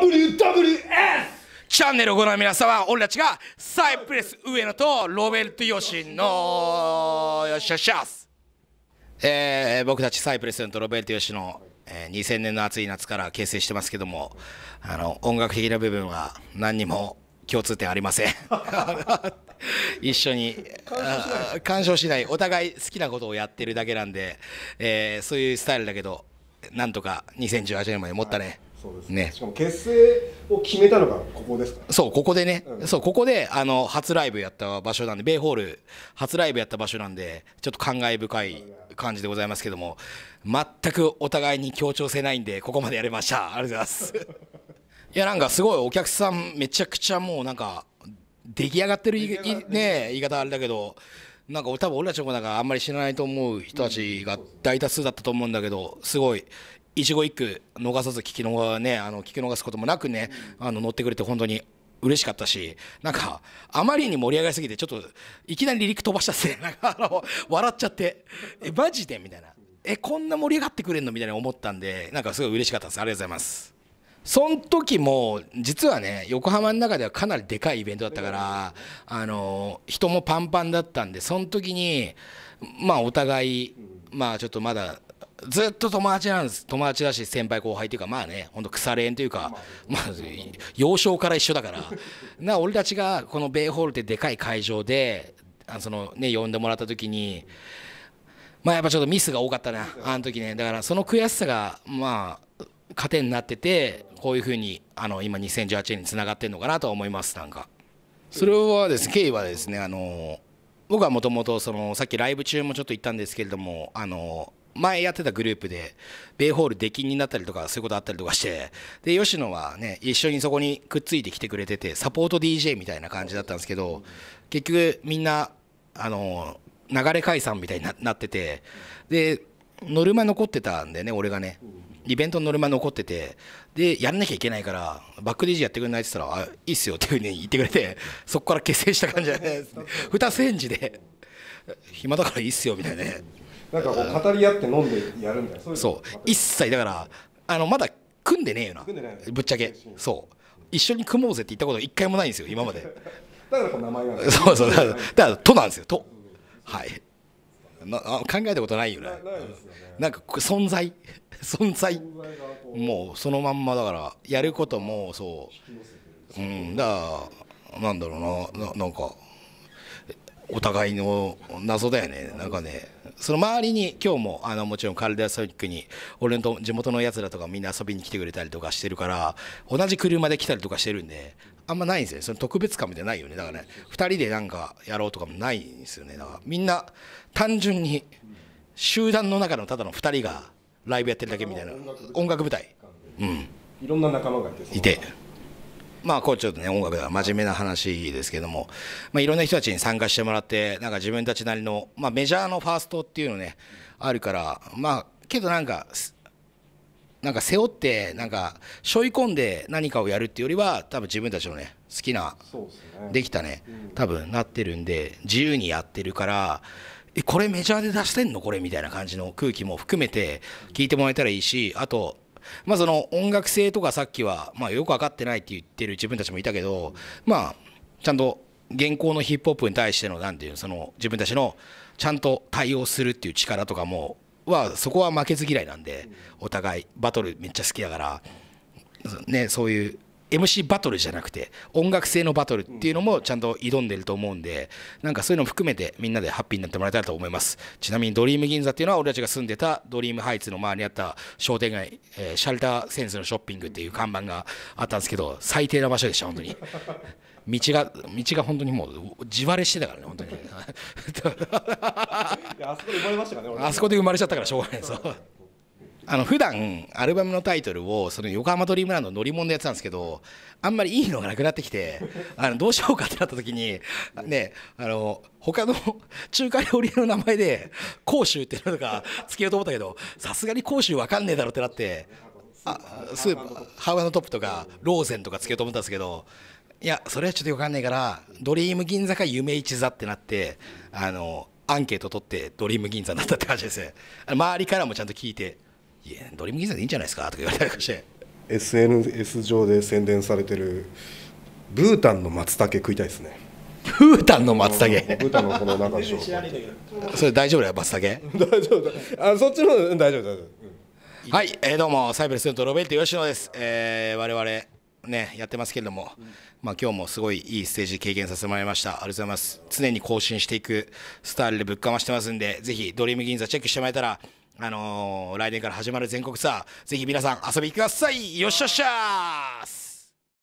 WWF! チャンネルをご覧の皆様、俺たちがサイプレス上野とロベルト・ヨシのよしゃしえー、僕たちサイプレスとロベルト・ヨシの、えー、2000年の暑い夏から形成してますけどもあの音楽的な部分は何にも共通点ありません 一緒に干渉しないお互い好きなことをやってるだけなんで、えー、そういうスタイルだけどなんとか2018年まで持ったね、はいそうですね、しかも結成を決めたのがここですか、そうここでね、うん、そうここであの初ライブやった場所なんでベイホール初ライブやった場所なんでちょっと感慨深い感じでございますけども全くお互いに協調性ないんでここまでやれましたありがとうございます いやなんかすごいお客さんめちゃくちゃもうなんか出来上がってるね言い方あれだけどなんか多分俺たちの子なんかあんまり知らないと思う人たちが大多数だったと思うんだけどすごい一期一句逃さず聞き逃,、ね、あの聞き逃すこともなくね、あの乗ってくれて本当に嬉しかったしなんかあまりに盛り上がりすぎてちょっといきなり離陸飛ばしたゃってなんかあの笑っちゃってえマジでみたいなえこんな盛り上がってくれるのみたいな思ったんでなんかすごい嬉しかったですありがとうございますその時も実はね横浜の中ではかなりでかいイベントだったからあの人もパンパンだったんでその時にまあお互いまあちょっとまだずっと友達なんです友達だし先輩後輩というかまあねほんと腐れ縁というか、まあ、幼少から一緒だからな俺たちがこのベイホールってでかい会場であそのね呼んでもらった時にまあやっぱちょっとミスが多かったなあの時ねだからその悔しさがまあ糧になっててこういうふうにあの今2018年につながってるのかなとは思いますなんかそれはです経緯はですねあの僕はもともとさっきライブ中もちょっと言ったんですけれどもあの前やってたグループで、ベイホール出禁になったりとか、そういうことあったりとかして、で、吉野はね、一緒にそこにくっついてきてくれてて、サポート DJ みたいな感じだったんですけど、結局みんな、あの、流れ解散みたいになってて、で、ノルマ残ってたんでね、俺がね。イベントのノルマ残ってて、で、やらなきゃいけないから、バック DJ やってくれないって言ったら、あ、いいっすよっていうふうに言ってくれて、そこから結成した感じじゃないですね。二センチで、暇だからいいっすよみたいなね。なんかこう語り合って飲んでやるんだよそう一切だからあのまだ組んでねえよなぶっちゃけそう一緒に組もうぜって言ったこと一回もないんですよ今まで だから名前がそうそうだからだから「と」なんですよ「と」はいな考えたことないよねなんか存在 存在もうそのまんまだからやることもそううんだからなんだろうなななんかお互いの謎だよねなんかねその周りに今日もあのもちろんカルデアソニックに俺の地元のやつらとかみんな遊びに来てくれたりとかしてるから同じ車で来たりとかしてるんであんまないんですよねその特別感みたいなないよねだからね2人でなんかやろうとかもないんですよねだからみんな単純に集団の中のただの2人がライブやってるだけみたいな音楽舞台うんいろんな仲間がいていて。まあこうちょっとね音楽が真面目な話ですけども、まあ、いろんな人たちに参加してもらってなんか自分たちなりの、まあ、メジャーのファーストっていうのねあるからまあけどなんかなんか背負ってなんか背負い込んで何かをやるっていうよりは多分自分たちのね好きなできたね多分なってるんで自由にやってるからえこれメジャーで出してんのこれみたいな感じの空気も含めて聞いてもらえたらいいしあとまあその音楽性とかさっきは、まあ、よく分かってないって言ってる自分たちもいたけど、まあちゃんと現行のヒップホップに対しての何ていうその自分たちのちゃんと対応するっていう力とかもはそこは負けず嫌いなんでお互いバトルめっちゃ好きだから、ね、そういう MC バトルじゃなくて音楽性のバトルっていうのもちゃんと挑んでると思うんでなんかそういうのも含めてみんなでハッピーになってもらえたらと思いますちなみにドリーム銀座っていうのは俺たちが住んでたドリームハイツの周りにあった商店街、えー、シャルターセンスのショッピングっていう看板があったんですけど最低な場所でした本当に道が道が本当にもう地割れしてたからね本当にあそこで生まれましたかねあそこで生まれちゃったからしょうがないですあの普段アルバムのタイトルをその横浜ドリームランドの乗り物でやってたんですけどあんまりいいのがなくなってきて あのどうしようかってなった時に ねあの他の 中華料理屋の名前で甲州っていうのがつけようと思ったけどさすがに甲州わかんねえだろってなってあスープハワバーのトップとかローゼンとかつけようと思ったんですけどいやそれはちょっとよくわかんないからドリーム銀座か夢一座ってなってあのアンケート取ってドリーム銀座になったって感じです周りからもちゃんと聞いて。「いやドリーム銀座でいいんじゃないですか」とか言われたりして SNS 上で宣伝されてるブータンの松茸食いたいですねブータンの松茸ブータンのこの中でしょ それ大丈夫だよ松茸 大丈夫だあそっちの大丈夫大丈夫、はい、えー、どうもサイベルスのロベルト吉野です、えー、我々ね、やってますけれども、うん、まあ、今日もすごいいいステージ経験させてもらいました、ありがとうございます、常に更新していくスタイルでぶっかましてますんで、ぜひ、ドリーム銀座チェックしてもらえたら、あのー、来年から始まる全国ツアー、ぜひ皆さん遊びください。よっしゃっしゃー